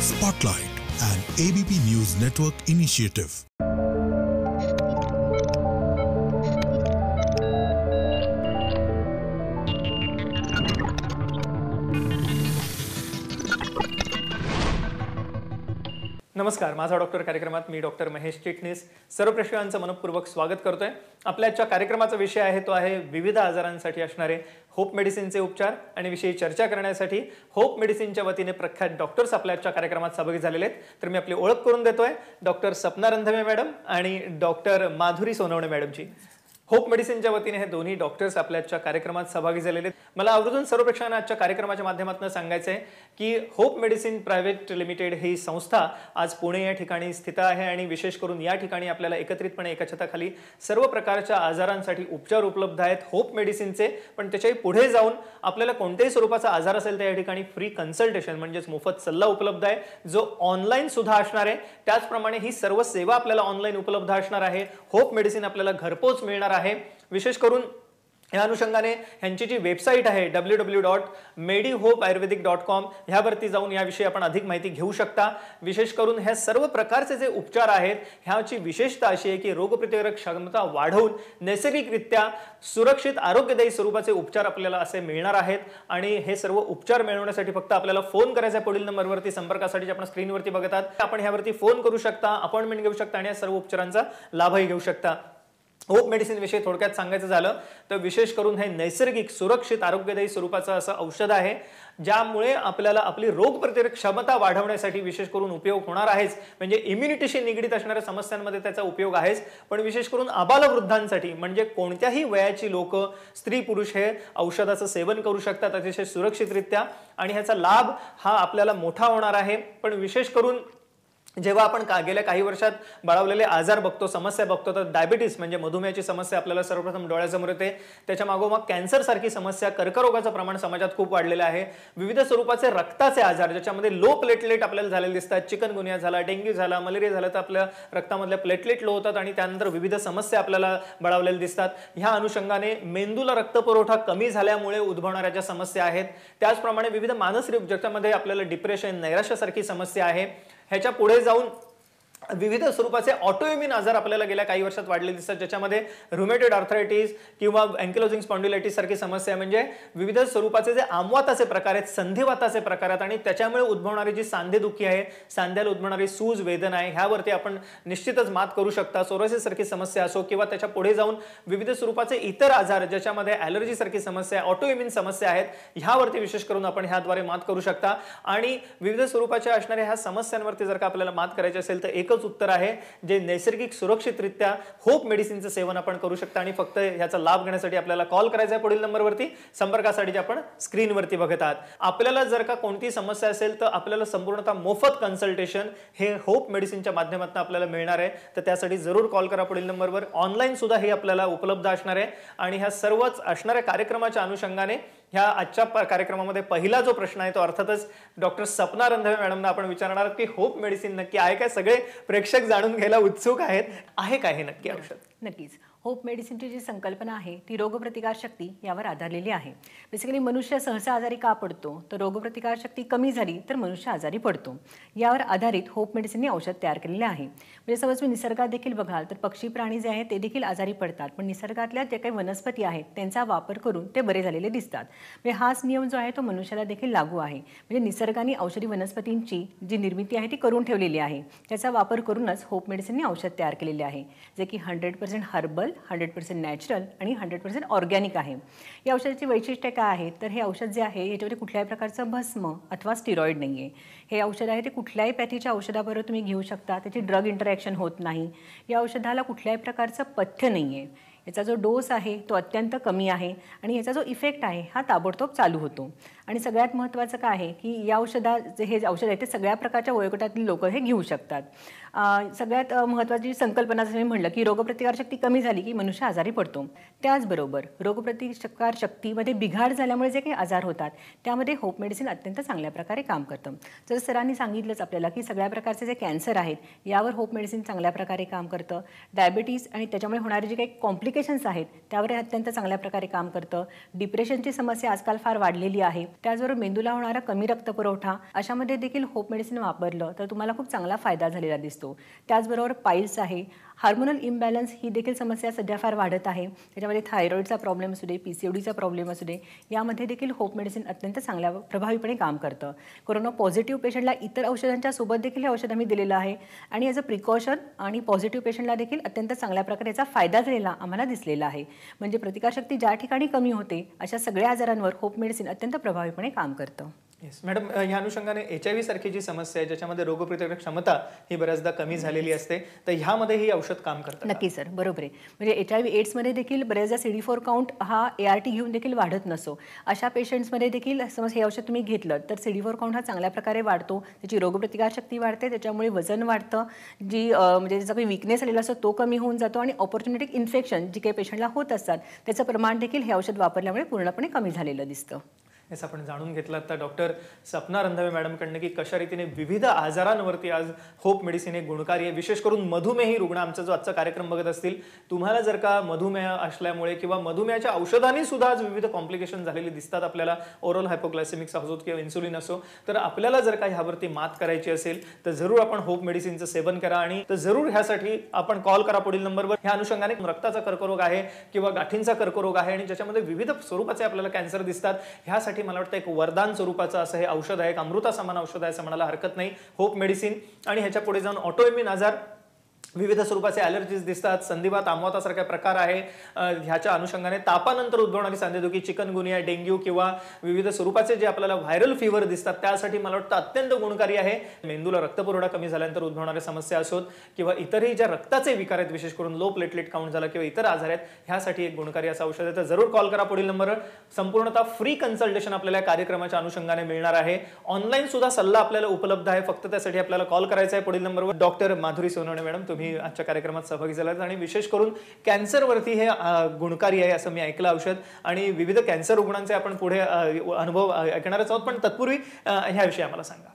Spotlight, an ABP News Network initiative. नमस्कार माझा doctor कार्यक्रमात मी डॉक्टर महेश चिटणीस सर्व प्रेक्षकांचं मनपूर्वक स्वागत करतोय आपल्या आजच्या कार्यक्रमाचा विषय आहे तो आहे विविध आजारांसाठी असणारे होप मेडिसिनचे उपचार आणि विषयी चर्चा करण्यासाठी होप मेडिसिनच्या वतीने प्रख्यात डॉक्टर्स आपल्या कार्यक्रमात सहभागी झालेले आहेत तर मी आपली ओळख करून देतोय डॉक्टर सपना रंधवे मॅडम आणि डॉक्टर माधुरी सोनवणे मॅडमची होप मेडिसिनच्या वतीने हे दोन्ही डॉक्टर्स आपल्याच्या कार्यक्रमात सहभागी झालेले आहेत मला आवर्जून सर्व आजच्या कार्यक्रमाच्या माध्यमातून सांगायचं आहे की होप मेडिसिन प्रायव्हेट लिमिटेड ही संस्था आज पुणे या ठिकाणी स्थित आहे आणि विशेष करून या ठिकाणी आपल्याला एकत्रितपणे एका छताखाली सर्व प्रकारच्या आजारांसाठी उपचार उपलब्ध आहेत होप मेडिसिनचे पण त्याच्याही पुढे जाऊन आपल्याला कोणत्याही स्वरूपाचा आजार असेल तर या ठिकाणी फ्री कन्सल्टेशन म्हणजेच मोफत सल्ला उपलब्ध आहे जो ऑनलाईन सुद्धा असणार आहे त्याचप्रमाणे ही सर्व सेवा आपल्याला ऑनलाईन उपलब्ध असणार आहे होप मेडिसिन आपल्याला घरपोच मिळणार आहे विशेष करून या अनुषंगाने ह्यांची जी वेबसाईट आहे W W dot medi Hope ayurvedic dot com ह्यावरती जाऊन याविषयी आपण अधिक माहिती घेऊ शकता विशेष करून ह्या सर्व प्रकारचे जे उपचार आहेत ह्याची विशेषता अशी आहे की रोगप्रतिकारक क्षमता वाढवून नैसर्गिकरित्या सुरक्षित आरोग्यदायी स्वरूपाचे उपचार आपल्याला असे मिळणार आहेत आणि हे सर्व उपचार मिळवण्यासाठी फक्त आपल्याला फोन करायचा पुढील नंबरवरती संपर्कासाठी आपण स्क्रीनवरती बघतात आपण ह्यावरती फोन करू शकता अपॉइंटमेंट घेऊ शकता आणि या सर्व उपचारांचा लाभही घेऊ शकता होप मेडिसिनविषयी थोडक्यात सांगायचं झालं तर विशेष करून हे नैसर्गिक सुरक्षित आरोग्यदायी स्वरूपाचं असं औषध आहे ज्यामुळे आपल्याला आपली रोगप्रतिरोधक क्षमता वाढवण्यासाठी विशेष करून उपयोग होणार आहेच म्हणजे इम्युनिटीशी निगडीत असणाऱ्या समस्यांमध्ये त्याचा उपयोग आहेच पण विशेष करून आबालवृद्धांसाठी म्हणजे कोणत्याही वयाची लोक स्त्री पुरुष हे औषधाचं सेवन करू शकतात अतिशय सुरक्षितरित्या आणि ह्याचा लाभ हा आपल्याला मोठा होणार आहे पण विशेष करून जेव्हा आपण का गेल्या काही वर्षात बळावलेले आजार बघतो समस्या बघतो तर डायबिटीस म्हणजे मधुमेहाची समस्या आपल्याला सर्वप्रथम डोळ्यासमोर येते त्याच्या मागोमाग कॅन्सरसारखी समस्या कर्करोगाचं प्रमाण समाजात खूप वाढलेलं आहे विविध स्वरूपाचे रक्ताचे आजार ज्याच्यामध्ये लो प्लेटलेट आपल्याला झालेले दिसतात चिकनगुनिया झाला डेंग्यू झाला मलेरिया झाला तर आपल्या रक्तामधल्या प्लेटलेट लो होतात आणि त्यानंतर विविध समस्या आपल्याला बळावलेल्या दिसतात ह्या अनुषंगाने मेंदूला रक्तपुरवठा कमी झाल्यामुळे उद्भवणाऱ्या ज्या समस्या आहेत त्याचप्रमाणे विविध मानसिक जगामध्ये आपल्याला डिप्रेशन नैराश्यासारखी समस्या आहे ह्याच्या पुढे जाऊन विविध स्वरूपाचे ऑटोइम्युन आजार आपल्याला गेल्या काही वर्षात वाढले दिसतात ज्याच्यामध्ये रुमेटेड अर्थरायटीस किंवा अँकिलोजिंग स्पॉन्ड्युलायटीस सारखी समस्या म्हणजे विविध स्वरूपाचे जे आमवाताचे प्रकार आहेत संधिवाताचे प्रकार आहेत आणि त्याच्यामुळे उद्भवणारी जी सांधेदुखी आहे सांध्याला उद्भवणारी सूज वेदना आहे ह्यावरती आपण निश्चितच मात करू शकता सारखी समस्या असो किंवा त्याच्या पुढे जाऊन विविध स्वरूपाचे इतर आजार ज्याच्यामध्ये ॲलर्जीसारखी समस्या ऑटोइम्युन समस्या आहेत ह्यावरती विशेष करून आपण ह्याद्वारे मात करू शकता आणि विविध स्वरूपाच्या असणाऱ्या ह्या समस्यांवरती जर का आपल्याला मात करायची असेल तर एक एकच उत्तर आहे जे नैसर्गिक सुरक्षितरित्या होप मेडिसिनचं सेवन आपण करू शकता आणि फक्त ह्याचा लाभ घेण्यासाठी आपल्याला कॉल करायचा आहे पुढील नंबरवरती संपर्कासाठी आपण स्क्रीनवरती बघत आहात आपल्याला जर का कोणती समस्या असेल तर आपल्याला संपूर्णतः मोफत कन्सल्टेशन हे होप मेडिसिनच्या माध्यमातून आपल्याला मिळणार आहे तर त्यासाठी जरूर कॉल करा पुढील नंबरवर ऑनलाईन सुद्धा हे आपल्याला उपलब्ध असणार आहे आणि ह्या सर्वच असणाऱ्या कार्यक्रमाच्या अनुषंगाने ह्या आजच्या कार्यक्रमामध्ये पहिला जो प्रश्न आहे तो अर्थातच डॉक्टर सपना रंधवे मॅडमना आपण विचारणार की होप मेडिसिन नक्की आहे काय सगळे प्रेक्षक जाणून घ्यायला उत्सुक आहेत आहे काय हे नक्की औषध नक्कीच होप मेडिसिनची जी संकल्पना आहे ती रोगप्रतिकारशक्ती यावर आधारलेली आहे बेसिकली मनुष्य सहसा आजारी का पडतो तर रोगप्रतिकारशक्ती कमी झाली तर मनुष्य आजारी पडतो यावर आधारित होप मेडिसिनने औषध तयार केलेले आहे म्हणजे समज तुम्ही निसर्गात देखील बघाल तर पक्षी प्राणी जे आहेत ते देखील आजारी पडतात पण निसर्गातल्या ज्या काही वनस्पती आहेत त्यांचा वापर करून ते बरे झालेले दिसतात म्हणजे हाच नियम जो आहे तो मनुष्याला देखील लागू आहे म्हणजे निसर्गाने औषधी वनस्पतींची जी निर्मिती आहे ती करून ठेवलेली आहे त्याचा वापर करूनच होप मेडिसिनने औषध तयार केलेले आहे जे की hundred percent herbal hundred percent natural आणि हंड्रेड पर्सेंट ऑर्गॅनिक आहे या औषधाची वैशिष्ट्य काय आहे तर हे औषध जे आहे याच्यामध्ये कुठल्याही प्रकारचं भस्म अथवा स्टिरॉइड नाही आहे हे औषध आहे ते कुठल्याही पॅथीच्या औषधाबरोबर तुम्ही घेऊ शकता त्याची ड्रग इंटरॅक्शन होत नाही या औषधाला कुठल्याही प्रकारचं पथ्य नाही आहे याचा जो डोस आहे तो अत्यंत कमी आहे आणि याचा जो इफेक्ट आहे हा ताबडतोब चालू होतो आणि सगळ्यात महत्त्वाचं काय आहे की या औषधा हे औषध आहे ते सगळ्या प्रकारच्या वयोगटातील लोक हे घेऊ शकतात सगळ्यात महत्त्वाची संकल्पना जसं मी म्हटलं की रोगप्रतिकारशक्ती कमी झाली की मनुष्य आजारी पडतो त्याचबरोबर रोगप्रतिकार शक्तीमध्ये बिघाड झाल्यामुळे जे काही आजार होतात त्यामध्ये होप मेडिसिन अत्यंत चांगल्या प्रकारे काम करतं जर सरांनी सांगितलंच आपल्याला की सगळ्या प्रकारचे जे कॅन्सर आहेत यावर होप मेडिसिन चांगल्या प्रकारे काम करतं डायबिटीज आणि त्याच्यामुळे होणारे जे काही कॉम्प्लिकेशन्स आहेत त्यावर अत्यंत चांगल्या प्रकारे काम करतं डिप्रेशनची समस्या आजकाल फार वाढलेली आहे त्याचबरोबर मेंदूला होणारा कमी रक्तपुरवठा अशामध्ये देखील होप मेडिसिन वापरलं तर तुम्हाला खूप चांगला फायदा झालेला दिसतो त्याचबरोबर पाईल्स आहे हार्मोनल इम्बॅलन्स ही देखील समस्या सध्या फार वाढत आहे त्याच्यामध्ये थायरॉईडचा प्रॉब्लेम असू दे पी सी ओ डीचा प्रॉब्लेम असू दे यामध्ये देखील होप मेडिसिन अत्यंत चांगल्या प्रभावीपणे काम करतं कोरोना पॉझिटिव्ह पेशंटला इतर औषधांच्या सोबत देखील हे औषध आम्ही दिलेलं आहे आणि ॲज अ प्रिकॉशन आणि पॉझिटिव्ह पेशंटला देखील अत्यंत चांगल्या प्रकारे याचा फायदा झालेला आम्हाला दिसलेला आहे म्हणजे प्रतिकारशक्ती ज्या ठिकाणी कमी होते अशा सगळ्या आजारांवर होप मेडिसिन अत्यंत प्रभावीपणे काम करतं येस मॅडम या अनुषंगाने एच आय व्ही सारखी जी समस्या आहे ज्याच्यामध्ये रोगप्रतिकारक क्षमता ही बऱ्याचदा कमी झालेली असते तर ह्यामध्ये ही औषध काम करतो नक्की सर बरोबर आहे म्हणजे एच आय व्ही एड्समध्ये देखील बऱ्याचदा सी डी फोर काउंट हा ए आर टी घेऊन देखील वाढत नसो अशा पेशंट्समध्ये देखील समज हे औषध तुम्ही घेतलं तर सी डी फोर काउंट हा चांगल्या प्रकारे वाढतो त्याची रोगप्रतिकारशक्ती वाढते त्याच्यामुळे वजन वाढतं जी म्हणजे ज्याचा काही विकनेस आलेला असतो तो कमी होऊन जातो आणि ऑपॉर्च्युनिटिक इन्फेक्शन जी काही पेशंटला होत असतात त्याचं प्रमाण देखील हे औषध वापरल्यामुळे पूर्णपणे कमी झालेलं दिसतं हेच आपण जाणून घेतलं आता डॉक्टर सपना रंधावे मॅडमकडनं की कशा रीतीने विविध आजारांवरती आज होप मेडिसिन एक गुणकारी आहे विशेष करून मधुमेही रुग्ण आमचा जो आजचा कार्यक्रम बघत असतील तुम्हाला जर का मधुमेह असल्यामुळे किंवा मधुमेहाच्या औषधांनी सुद्धा आज विविध कॉम्प्लिकेशन झालेली दिसतात आपल्याला ओरल हायपोग्लायसेमिक्स असोत किंवा इन्सुलिन असो तर आपल्याला जर का ह्यावरती मात करायची असेल तर जरूर आपण होप मेडिसिनचं सेवन करा आणि तर जरूर ह्यासाठी आपण कॉल करा पुढील नंबरवर ह्या अनुषंगाने रक्ताचा कर्करोग आहे किंवा गाठींचा कर्करोग आहे आणि ज्याच्यामध्ये विविध स्वरूपाचे आपल्याला कॅन्सर दिसतात ह्यासाठी मला वाटतं एक वरदान स्वरूपाचं असं हे औषध आहे एक अमृता समान औषध आहे असं म्हणायला हरकत नाही होप मेडिसिन आणि ह्याच्या पुढे जाऊन ऑटोइम्युन आजार विविध स्वरूपाचे ॲलर्जीज दिसतात संधिवात तामवातासारखा प्रकार आहे ह्याच्या अनुषंगाने तापानंतर उद्भवणारी सांधेदुखी चिकनगुनिया डेंग्यू किंवा विविध स्वरूपाचे जे आपल्याला व्हायरल फिवर दिसतात त्यासाठी मला वाटतं अत्यंत गुणकारी आहे मेंदूला रक्तपुरवठा कमी झाल्यानंतर उद्भवणाऱ्या समस्या असोत किंवा इतरही ज्या रक्ताचे विकार आहेत विशेष करून लो प्लेटलेट काउंट झाला किंवा इतर आजार आहेत ह्यासाठी एक गुणकारी असं औषध आहे तर जरूर कॉल करा पुढील नंबर संपूर्णतः फ्री कन्सल्टेशन आपल्याला या कार्यक्रमाच्या अनुषंगाने मिळणार आहे ऑनलाईन सुद्धा सल्ला आपल्याला उपलब्ध आहे फक्त त्यासाठी आपल्याला कॉल करायचा आहे पुढील नंबरवर डॉक्टर माधुरी सोनवणे मॅडम तुम्ही तुम्ही आजच्या कार्यक्रमात सहभागी झालात आणि विशेष करून कॅन्सरवरती हे गुणकारी आहे असं मी ऐकलं औषध आणि विविध कॅन्सर रुग्णांचे आपण पुढे अनुभव ऐकणारच आहोत पण तत्पूर्वी ह्याविषयी आम्हाला सांगा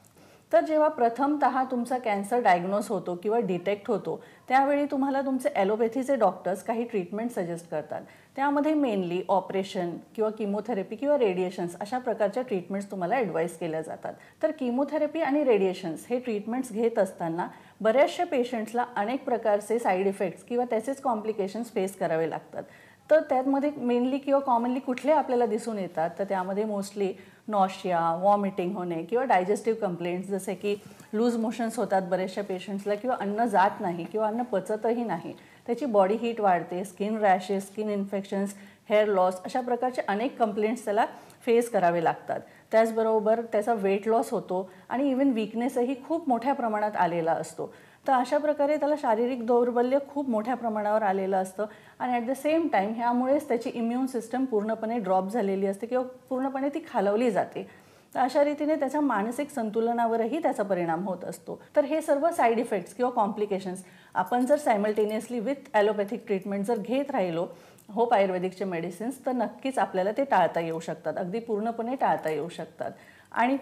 तर जेव्हा प्रथमत तुमचा कॅन्सर डायग्नोज होतो किंवा डिटेक्ट होतो त्यावेळी तुम्हाला तुमचे ॲलोपॅथीचे डॉक्टर्स काही ट्रीटमेंट सजेस्ट करतात त्यामध्ये मेनली ऑपरेशन किंवा किमोथेरपी किंवा रेडिएशन्स अशा प्रकारच्या ट्रीटमेंट्स तुम्हाला ॲडवाईस केल्या जातात तर किमोथेरपी आणि रेडिएशन्स हे ट्रीटमेंट्स घेत असताना बऱ्याचशा पेशंट्सला अनेक प्रकारचे साईड इफेक्ट्स किंवा तसेच कॉम्प्लिकेशन्स फेस करावे लागतात तर त्यामध्ये मेनली किंवा कॉमनली कुठले आपल्याला दिसून येतात तर त्यामध्ये मोस्टली नॉशिया वॉमिटिंग होणे किंवा डायजेस्टिव्ह कंप्लेंट्स जसे की लूज मोशन्स होतात बऱ्याचशा पेशंट्सला किंवा अन्न जात नाही किंवा अन्न पचतही नाही त्याची बॉडी हीट वाढते skin rashes skin infections hair loss अशा प्रकारचे अनेक कंप्लेंट्स त्याला फेस करावे लागतात त्याचबरोबर त्याचा वेट लॉस होतो आणि इवन विकनेसही खूप मोठ्या प्रमाणात आलेला असतो तर अशा प्रकारे त्याला शारीरिक दौर्बल्य खूप मोठ्या प्रमाणावर आलेलं असतं आणि ॲट द सेम टाईम ह्यामुळेच त्याची इम्युन सिस्टम पूर्णपणे ड्रॉप झालेली असते किंवा पूर्णपणे ती खालवली जाते तर अशा रीतीने त्याच्या मानसिक संतुलनावरही त्याचा परिणाम होत असतो तर हे सर्व साईड इफेक्ट्स किंवा कॉम्प्लिकेशन्स आपण जर सायमल्टेनियसली विथ ॲलोपॅथिक ट्रीटमेंट जर घेत राहिलो होप आयुर्वेदिकचे मेडिसिन्स तर नक्कीच आपल्याला ते टाळता येऊ शकतात अगदी पूर्णपणे टाळता येऊ शकतात आणि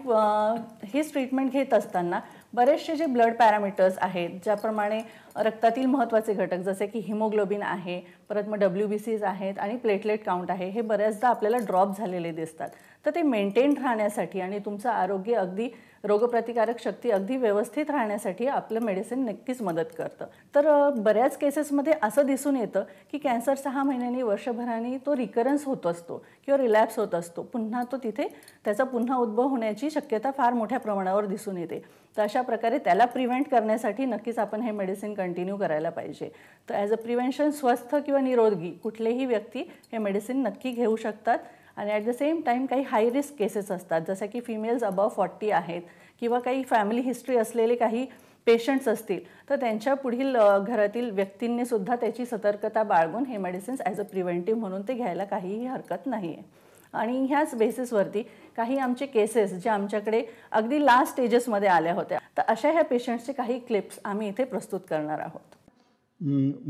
हे ट्रीटमेंट घेत असताना बरेचसे जे ब्लड पॅरामीटर्स आहेत ज्याप्रमाणे रक्तातील महत्त्वाचे घटक जसे की हिमोग्लोबिन आहे परत मग डब्ल्यू बी सीज आहेत आणि प्लेटलेट काउंट आहे हे बऱ्याचदा आपल्याला ड्रॉप झालेले दिसतात तर ते मेंटेन राहण्यासाठी आणि तुमचं आरोग्य अगदी रोगप्रतिकारक शक्ती अगदी व्यवस्थित राहण्यासाठी आपलं मेडिसिन नक्कीच मदत करतं तर बऱ्याच केसेसमध्ये असं दिसून येतं की कॅन्सर सहा महिन्यांनी वर्षभराने तो रिकरन्स होत असतो किंवा रिलॅप्स होत असतो पुन्हा तो तिथे त्याचा पुन्हा उद्भव होण्याची शक्यता फार मोठ्या प्रमाणावर दिसून येते तर अशा प्रकारे त्याला प्रिव्हेंट करण्यासाठी नक्कीच आपण हे मेडिसिन कंटिन्यू करायला पाहिजे तर ॲज अ प्रिव्हेंशन स्वस्थ किंवा निरोगी कुठलेही व्यक्ती हे मेडिसिन नक्की घेऊ शकतात आणि ॲट द सेम टाईम काही हाय रिस्क केसेस असतात जसं की फिमेल्स अबव फॉर्टी आहेत किंवा काही फॅमिली हिस्ट्री असलेले काही पेशंट्स असतील तर त्यांच्या पुढील घरातील व्यक्तींनी सुद्धा त्याची सतर्कता बाळगून हे मेडिसिन्स ॲज अ प्रिव्हेंटिव्ह म्हणून ते घ्यायला काहीही हरकत नाही आहे आणि ह्याच बेसिसवरती काही आमचे केसेस जे आमच्याकडे अगदी लास्ट स्टेजेसमध्ये आल्या होत्या तर अशा ह्या पेशंट्सचे काही क्लिप्स आम्ही इथे प्रस्तुत करणार आहोत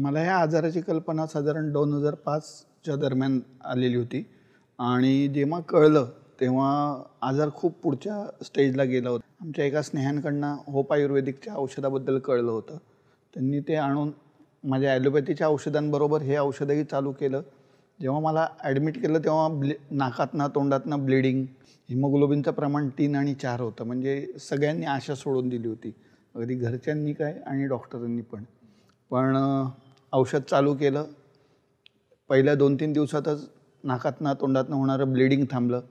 मला ह्या आजाराची कल्पना साधारण दोन हजार पाचच्या दरम्यान आलेली होती आणि जेव्हा कळलं तेव्हा आजार खूप पुढच्या स्टेजला गेला होता आमच्या एका स्नेहांकडनं होप आयुर्वेदिकच्या औषधाबद्दल कळलं होतं त्यांनी ते आणून माझ्या ॲलोपॅथीच्या औषधांबरोबर हे औषधही चालू केलं जेव्हा मला ॲडमिट केलं तेव्हा ब्ले नाकातनं तोंडातनं ब्लिडिंग हिमोग्लोबिनचं प्रमाण तीन आणि चार होतं म्हणजे सगळ्यांनी आशा सोडून दिली होती अगदी घरच्यांनी काय आणि डॉक्टरांनी पण पण औषध चालू केलं पहिल्या दोन तीन दिवसातच नाकातनं तोंडातनं होणारं ब्लिडिंग थांबलं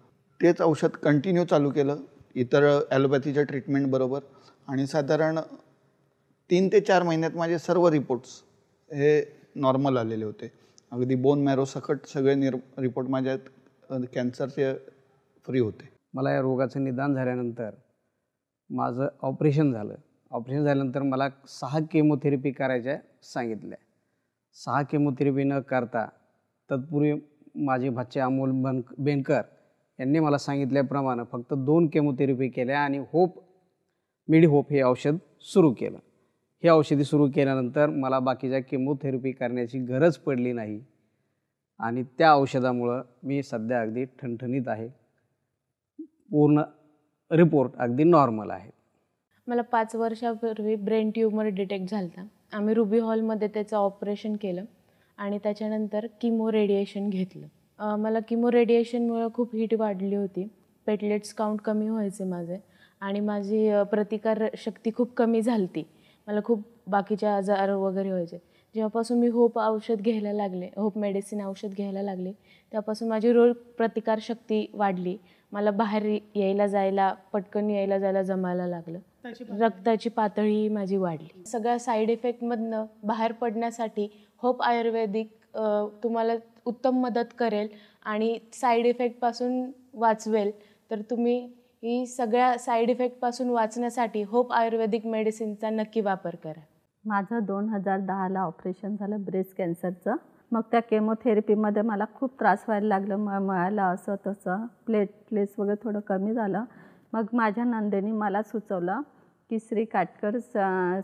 तेच औषध कंटिन्यू चालू केलं इतर ॲलोपॅथीच्या ट्रीटमेंटबरोबर आणि साधारण तीन ते चार महिन्यात माझे सर्व रिपोर्ट्स हे नॉर्मल आलेले होते अगदी बोन मॅरो सकट सगळे निर् रिपोर्ट माझ्या कॅन्सरचे फ्री होते मला या रोगाचं निदान झाल्यानंतर माझं ऑपरेशन झालं ऑपरेशन झाल्यानंतर मला सहा केमोथेरपी करायच्या सांगितल्या सहा केमोथेरपी न करता तत्पूर्वी माझे भाचे अमोल बन बेनकर यांनी मला सांगितल्याप्रमाणे फक्त दोन केमोथेरपी केल्या आणि होप मिडी होप हे औषध सुरू केलं हे औषधी सुरू केल्यानंतर मला बाकीच्या केमोथेरपी करण्याची गरज पडली नाही आणि त्या औषधामुळं मी सध्या अगदी ठणठणीत आहे पूर्ण रिपोर्ट अगदी नॉर्मल आहे मला पाच वर्षापूर्वी ब्रेन ट्यूमर डिटेक्ट झाला आम्ही रुबी हॉलमध्ये त्याचं ऑपरेशन केलं आणि त्याच्यानंतर किमो रेडिएशन घेतलं मला किमो रेडिएशनमुळं खूप हीट वाढली होती पेटलेट्स काउंट कमी व्हायचे माझे आणि माझी प्रतिकार शक्ती खूप कमी झाली ती मला खूप बाकीचे आजार वगैरे व्हायचे जेव्हापासून मी होप औषध घ्यायला लागले होप मेडिसिन औषध घ्यायला लागले तेव्हापासून माझी रोग प्रतिकारशक्ती वाढली मला बाहेर यायला जायला पटकन यायला जायला जमायला लागलं रक्ताची पातळी माझी वाढली सगळ्या साईड इफेक्टमधनं बाहेर पडण्यासाठी होप आयुर्वेदिक तुम्हाला उत्तम मदत करेल आणि साईड इफेक्टपासून वाचवेल तर तुम्ही ही सगळ्या साईड इफेक्टपासून वाचण्यासाठी होप आयुर्वेदिक मेडिसिनचा नक्की वापर करा माझं दोन हजार दहाला ऑपरेशन झालं ब्रेस्ट कॅन्सरचं मग त्या केमोथेरपीमध्ये मला खूप त्रास व्हायला लागलं म मिळाला असं तसं प्लेटलेट्स वगैरे थोडं कमी झालं मग माझ्या नंदेनी मला सुचवलं की श्री काटकर स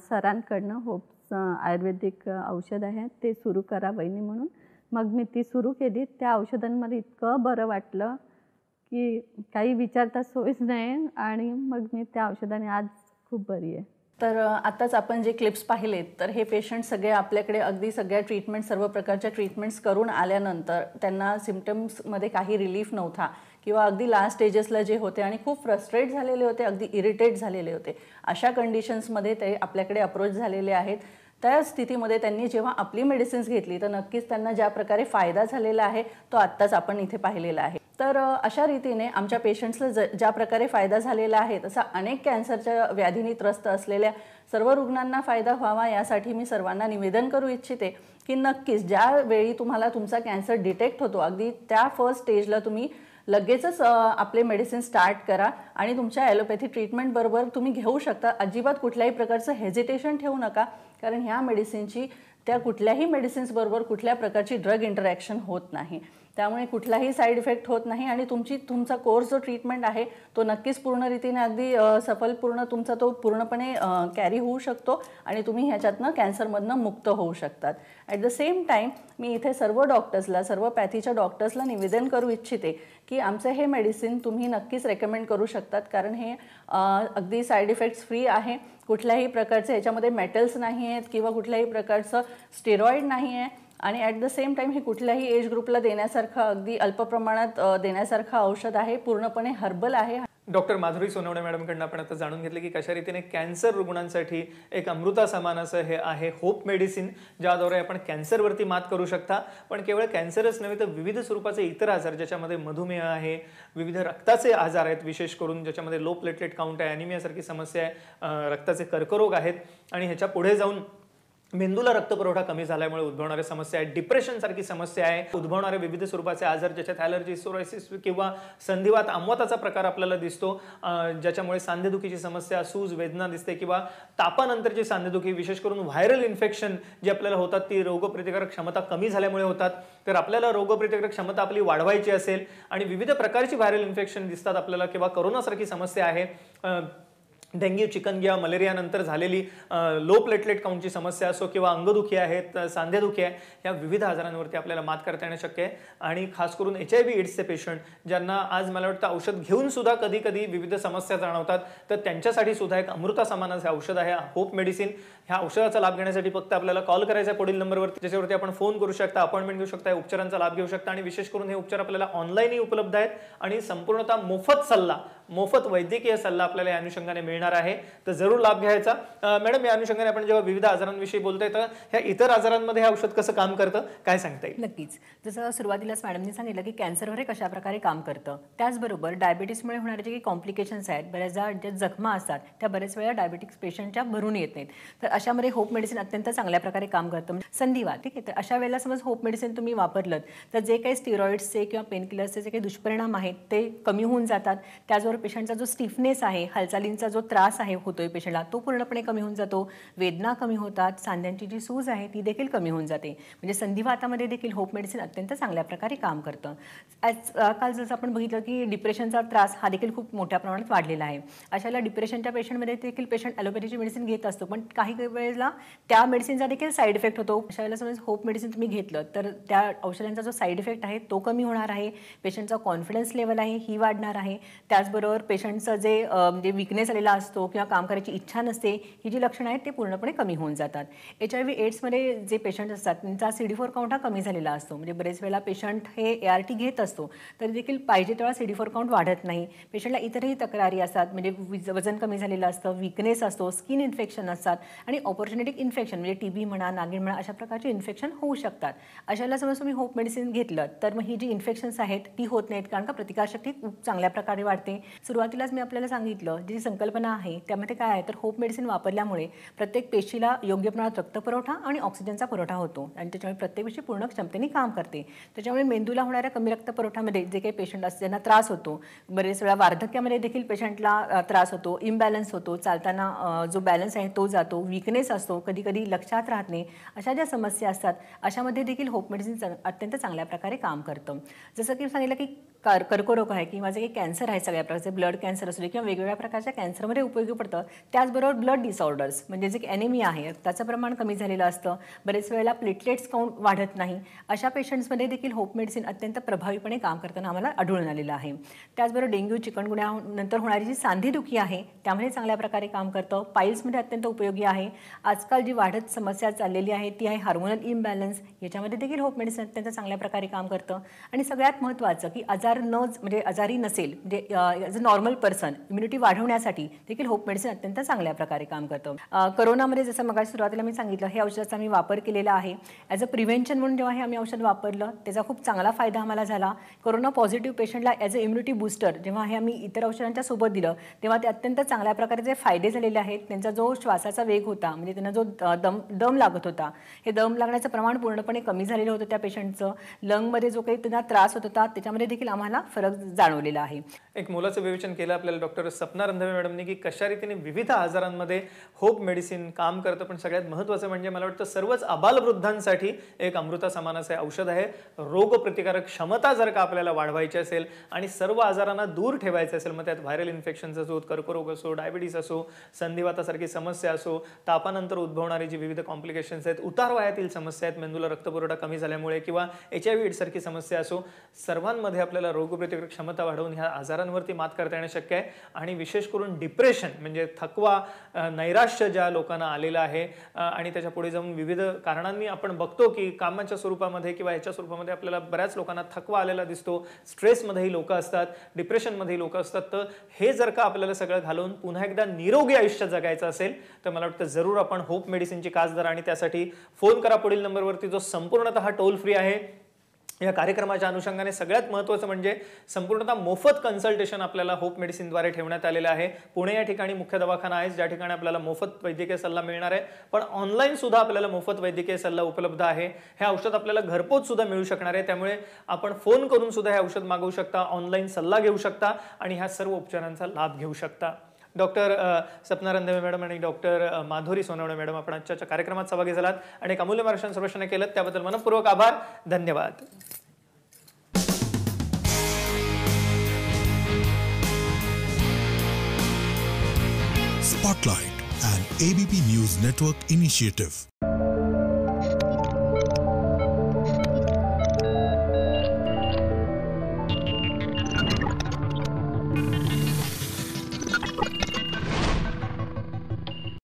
सरांकडनं होप्स आयुर्वेदिक औषध आहे ते सुरू करा वहिनी म्हणून मग मी ती सुरू केली त्या औषधांमध्ये इतकं बरं वाटलं की काही विचारता सोयीच नाही आणि मग मी त्या औषधाने आज खूप बरी आहे तर आताच आपण जे क्लिप्स पाहिलेत तर हे पेशंट सगळे आपल्याकडे अगदी सगळ्या ट्रीटमेंट सर्व प्रकारच्या ट्रीटमेंट्स करून आल्यानंतर त्यांना सिमटम्समध्ये काही रिलीफ नव्हता किंवा अगदी लास्ट स्टेजेसला जे होते आणि खूप फ्रस्ट्रेट झालेले होते अगदी इरिटेट झालेले होते अशा कंडिशन्समध्ये ते आपल्याकडे अप्रोच झालेले आहेत त्या स्थितीमध्ये त्यांनी जेव्हा आपली मेडिसिन्स घेतली तर नक्कीच त्यांना ज्या प्रकारे फायदा झालेला आहे तो आत्ताच आपण इथे पाहिलेला आहे तर अशा रीतीने आमच्या पेशंट्सला ज ज्या प्रकारे फायदा झालेला आहे तसा अनेक कॅन्सरच्या व्याधीनी त्रस्त असलेल्या सर्व रुग्णांना फायदा व्हावा यासाठी मी सर्वांना निवेदन करू इच्छिते की नक्कीच ज्यावेळी तुम्हाला तुमचा कॅन्सर डिटेक्ट होतो अगदी त्या फर्स्ट स्टेजला तुम्ही लगेचच आपले मेडिसिन स्टार्ट करा आणि तुमच्या ॲलोपॅथी ट्रीटमेंटबरोबर तुम्ही घेऊ शकता अजिबात कुठल्याही प्रकारचं हेजिटेशन ठेवू नका कारण ह्या मेडिसिनची त्या कुठल्याही मेडिसिन्सबरोबर कुठल्या प्रकारची ड्रग इंटरॅक्शन होत नाही त्यामुळे कुठलाही साईड इफेक्ट होत नाही आणि तुमची तुमचा कोर्स जो ट्रीटमेंट आहे तो नक्कीच पूर्ण रीतीने अगदी सफलपूर्ण तुमचा तो पूर्णपणे कॅरी होऊ शकतो आणि तुम्ही ह्याच्यातनं कॅन्सरमधनं मुक्त होऊ शकतात ॲट द सेम टाईम मी इथे सर्व डॉक्टर्सला सर्व पॅथीच्या डॉक्टर्सला निवेदन करू इच्छिते की आमचं हे मेडिसिन तुम्ही नक्कीच रेकमेंड करू शकतात कारण हे अगदी साईड इफेक्ट्स फ्री आहे कुठल्याही प्रकारचे ह्याच्यामध्ये मेटल्स नाही आहेत किंवा कुठल्याही प्रकारचं स्टेरॉईड नाही आहे आणि ॲट द सेम टाईम हे कुठल्याही एज ग्रुपला देण्यासारखं अगदी अल्प प्रमाणात देण्यासारखं औषध आहे पूर्णपणे हर्बल आहे डॉक्टर माधुरी सोनवणे मॅडमकडनं आपण आता जाणून घेतले की कशा रीतीने कॅन्सर रुग्णांसाठी एक अमृता समान असं हे आहे होप मेडिसिन ज्याद्वारे आपण कॅन्सरवरती मात करू शकता पण केवळ कॅन्सरच नव्हे तर विविध स्वरूपाचे इतर आजार ज्याच्यामध्ये मधुमेह आहे विविध रक्ताचे आजार आहेत विशेष करून ज्याच्यामध्ये लो प्लेटलेट काउंट आहे अॅनिमियासारखी समस्या आहे रक्ताचे कर्करोग आहेत आणि ह्याच्या पुढे जाऊन मेंदूला रक्तपुरवठा कमी झाल्यामुळे उद्भवणारे समस्या आहेत डिप्रेशन सारखी समस्या आहे उद्भवणारे विविध स्वरूपाचे आजार ज्याच्यात ॲलर्जी सोरायसिस किंवा संधिवात अमवताचा प्रकार आपल्याला दिसतो ज्याच्यामुळे सांधेदुखीची समस्या सूज वेदना दिसते किंवा तापानंतरची सांधेदुखी विशेष करून व्हायरल इन्फेक्शन जे आपल्याला होतात ती रोगप्रतिकारक क्षमता कमी झाल्यामुळे होतात तर आपल्याला रोगप्रतिकारक क्षमता आपली वाढवायची असेल आणि विविध प्रकारची व्हायरल इन्फेक्शन दिसतात आपल्याला किंवा करोनासारखी समस्या आहे डेंग्यू चिकनगिया मलेरियानंतर झालेली लो प्लेटलेट काउंटची समस्या असो किंवा अंगदुखी आहेत सांधेदुखी आहे या विविध आजारांवरती आपल्याला मात करता येणं शक्य आहे आणि खास करून एच आय व्ही एड्सचे पेशंट ज्यांना आज मला वाटतं औषध घेऊन सुद्धा कधी कधी विविध समस्या जाणवतात तर त्यांच्यासाठी सुद्धा एक अमृता समानाचं औषध आहे होप मेडिसिन ह्या औषधाचा लाभ घेण्यासाठी फक्त आपल्याला कॉल करायचा आहे पुढील नंबरवरती ज्याच्यावरती आपण फोन करू शकता अपॉइंटमेंट घेऊ शकता उपचारांचा लाभ घेऊ शकता आणि विशेष करून हे उपचार आपल्याला ऑनलाईनही उपलब्ध आहेत आणि संपूर्णतः मोफत सल्ला मोफत वैद्यकीय सल्ला आपल्याला या अनुषंगाने मिळणार आहे तर जरूर लाभ घ्यायचा मॅडम या अनुषंगाने आपण जेव्हा विविध आजारांविषयी बोलतोय तर ह्या इतर आजारांमध्ये हे औषध कसं काम करतं काय सांगता येईल नक्कीच जसं सुरुवातीलाच मॅडमने सांगितलं की कॅन्सरवर हे कशा प्रकारे काम करतं त्याचबरोबर डायबिटीसमुळे होणारे जे काही कॉम्प्लिकेशन्स आहेत बऱ्याचदा ज्या जखमा असतात त्या बऱ्याच वेळा डायबेटिक्स पेशंटच्या भरून येत नाहीत तर अशामध्ये होप मेडिसिन अत्यंत चांगल्या प्रकारे काम करतं म्हणजे संधिवा ठीक आहे तर अशा वेळेला समज होप मेडिसिन तुम्ही वापरलं तर जे काही स्टिरॉइड्सचे किंवा पेनकिलर्सचे जे काही दुष्परिणाम आहेत ते कमी होऊन जातात त्याचबरोबर पेशंटचा जो स्टिफनेस आहे हालचालींचा जो त्रास आहे होतोय पेशंटला तो पूर्णपणे कमी होऊन जातो वेदना कमी होतात सांध्यांची जी सूज आहे ती देखील कमी होऊन जाते म्हणजे संधिवातामध्ये देखील होप मेडिसिन अत्यंत चांगल्या प्रकारे काम करतं काल जसं आपण बघितलं की डिप्रेशनचा त्रास हा देखील खूप मोठ्या प्रमाणात वाढलेला आहे अशाला डिप्रेशनच्या पेशंटमध्ये देखील पेशंट ॲलोपॅथीची मेडिसिन घेत असतो पण काही काही वेळेला त्या मेडिसिनचा देखील साईड इफेक्ट होतो अशा वेळेला समज होप मेडिसिन तुम्ही घेतलं तर त्या औषधांचा जो साईड इफेक्ट आहे तो कमी होणार आहे पेशंटचा कॉन्फिडन्स लेवल आहे ही वाढणार आहे त्याचबरोबर त्याचबरोबर पेशंटचं जे म्हणजे विकनेस आलेला असतो किंवा काम करायची इच्छा नसते ही जी लक्षणं आहेत ते पूर्णपणे कमी होऊन जातात एच आय व्ही एड्समध्ये जे पेशंट असतात त्यांचा सी डी फोर काउंट हा कमी झालेला असतो म्हणजे बरेच वेळेला पेशंट हे ए आर टी घेत असतो तरी देखील पाहिजे तेव्हा सी डी फोर काउंट वाढत नाही पेशंटला इतरही तक्रारी असतात म्हणजे वजन कमी झालेलं असतं विकनेस असतो स्किन इन्फेक्शन असतात आणि ऑपॉर्च्युनिटिक इन्फेक्शन म्हणजे टी बी म्हणा नागिन म्हणा अशा प्रकारचे इन्फेक्शन होऊ शकतात अशाला समज तुम्ही होप मेडिसिन घेतलं तर मग ही जी इन्फेक्शन्स आहेत ती होत नाहीत कारण का प्रतिकारशक्ती खूप चांगल्या प्रकारे वाढते सुरुवातीलाच मी आपल्याला सांगितलं जी संकल्पना आहे त्यामध्ये काय आहे तर होप मेडिसिन वापरल्यामुळे प्रत्येक पेशीला योग्य प्रमाणात रक्तपुरवठा आणि ऑक्सिजनचा पुरवठा होतो आणि त्याच्यामुळे प्रत्येक पेशी पूर्ण क्षमतेने काम करते त्याच्यामुळे मेंदूला होणाऱ्या कमी रक्तपुरवठ्यामध्ये जे काही पेशंट असते त्यांना त्रास होतो बरेच वेळा वार्धक्यामध्ये देखील पेशंटला त्रास होतो इम्बॅलन्स होतो चालताना जो बॅलन्स आहे तो जातो विकनेस असतो कधी कधी लक्षात राहत नाही अशा ज्या समस्या असतात अशामध्ये देखील होप मेडिसिन अत्यंत चांगल्या प्रकारे काम करतं जसं की सांगितलं की कर कर्करोग आहे किंवा जे काही कॅन्सर आहे सगळ्या प्रकारचे ब्लड कॅन्सर असू दे किंवा वेगवेगळ्या प्रकारच्या कॅन्सरमध्ये उपयोगी पडतं त्याचबरोबर ब्लड डिसऑर्डर्स म्हणजे जे ॲनिमिया आहे त्याचं प्रमाण कमी झालेलं असतं बरेच वेळेला प्लेटलेट्स काउंट वाढत नाही अशा पेशंट्समध्ये देखील होप मेडिसिन अत्यंत प्रभावीपणे काम करताना आम्हाला आढळून आलेलं आहे त्याचबरोबर डेंग्यू चिकणगुण्या नंतर होणारी जी सांधीदुखी आहे त्यामध्ये चांगल्या प्रकारे काम करतं पाईल्समध्ये अत्यंत उपयोगी आहे आजकाल जी वाढत समस्या चाललेली आहे ती आहे हार्मोनल इम्बॅलन्स याच्यामध्ये देखील होप मेडिसिन अत्यंत चांगल्या प्रकारे काम करतं आणि सगळ्यात महत्त्वाचं की आजार आजार न म्हणजे आजारी नसेल म्हणजे as a normal person immunity वाढवण्यासाठी देखील होप मेडिसिन अत्यंत चांगल्या प्रकारे काम करतं करोनामध्ये जसं मग सुरुवातीला मी सांगितलं हे औषधाचा आम्ही वापर केलेला आहे ॲज अ प्रिव्हेन्शन म्हणून जेव्हा हे आम्ही औषध वापरलं त्याचा खूप चांगला फायदा आम्हाला झाला कोरोना पॉझिटिव्ह पेशंटला ॲज अ इम्युनिटी बूस्टर जेव्हा हे आम्ही इतर औषधांच्या सोबत दिलं तेव्हा ते अत्यंत चांगल्या प्रकारे जे फायदे झालेले आहेत त्यांचा जो श्वासाचा वेग होता म्हणजे त्यांना जो दम दम लागत होता हे दम लागण्याचं प्रमाण पूर्णपणे कमी झालेलं होतं त्या पेशंटचं लंगमध्ये जो काही त्यांना त्रास होत होता त्याच्यामध्ये देखील आम्हाला फरक जाणवलेला आहे एक मोलाचं विवेचन केलं आपल्याला डॉक्टर सपना रंधवे मॅडमनी की कशा रीतीने विविध आजारांमध्ये होप मेडिसिन काम करतं पण सगळ्यात महत्त्वाचं म्हणजे मला वाटतं सर्वच अबालवृद्धांसाठी एक अमृता समानाचं औषध आहे रोगप्रतिकारक क्षमता जर का आपल्याला वाढवायची असेल आणि सर्व आजारांना दूर ठेवायचं असेल मग त्यात व्हायरल इन्फेक्शन असो कर्करोग असो डायबिटीस असो संधिवातासारखी समस्या असो तापानंतर उद्भवणारी जी विविध कॉम्प्लिकेशन्स आहेत उतार वयातील समस्या आहेत मेंदूला रक्तपुरवठा कमी झाल्यामुळे किंवा एच आय व्ही समस्या असो सर्वांमध्ये आपल्याला रोगप्रतिकारक क्षमता वाढवून ह्या आजारांवरती मात करता येणं शक्य आहे आणि विशेष करून डिप्रेशन म्हणजे थकवा नैराश्य ज्या लोकांना आलेलं आहे आणि त्याच्या पुढे जाऊन विविध कारणांनी आपण बघतो की कामाच्या स्वरूपामध्ये किंवा याच्या स्वरूपामध्ये आपल्याला बऱ्याच लोकांना थकवा आलेला दिसतो स्ट्रेसमध्येही लोकं असतात डिप्रेशनमध्येही लोकं असतात तर हे जर का आपल्याला सगळं घालून पुन्हा एकदा निरोगी आयुष्य जगायचं असेल तर मला वाटतं जरूर आपण होप मेडिसिनची कास धरा आणि त्यासाठी फोन करा पुढील नंबरवरती जो संपूर्णतः टोल फ्री आहे या कार्यक्रमाच्या अनुषंगाने सगळ्यात महत्त्वाचं म्हणजे संपूर्णतः मोफत कन्सल्टेशन आपल्याला होप मेडिसिनद्वारे ठेवण्यात आलेलं आहे पुणे या ठिकाणी मुख्य दवाखाना आहे ज्या ठिकाणी आपल्याला मोफत वैद्यकीय सल्ला मिळणार आहे पण ऑनलाईन सुद्धा आपल्याला मोफत वैद्यकीय सल्ला उपलब्ध आहे हे औषध आपल्याला घरपोच सुद्धा मिळू शकणार आहे त्यामुळे आपण फोन करून सुद्धा हे औषध मागवू शकता ऑनलाईन सल्ला घेऊ शकता आणि ह्या सर्व उपचारांचा लाभ घेऊ शकता डॉक्टर सपना रंधवे मॅडम आणि डॉक्टर माधुरी सोनवणे मॅडम आपण आजच्या कार्यक्रमात सहभागी झालात आणि अमूल्य मार्गदर्शन सर्वेक्षण केलं त्याबद्दल मनपूर्वक आभार धन्यवाद Spotlight, and ABP news network initiative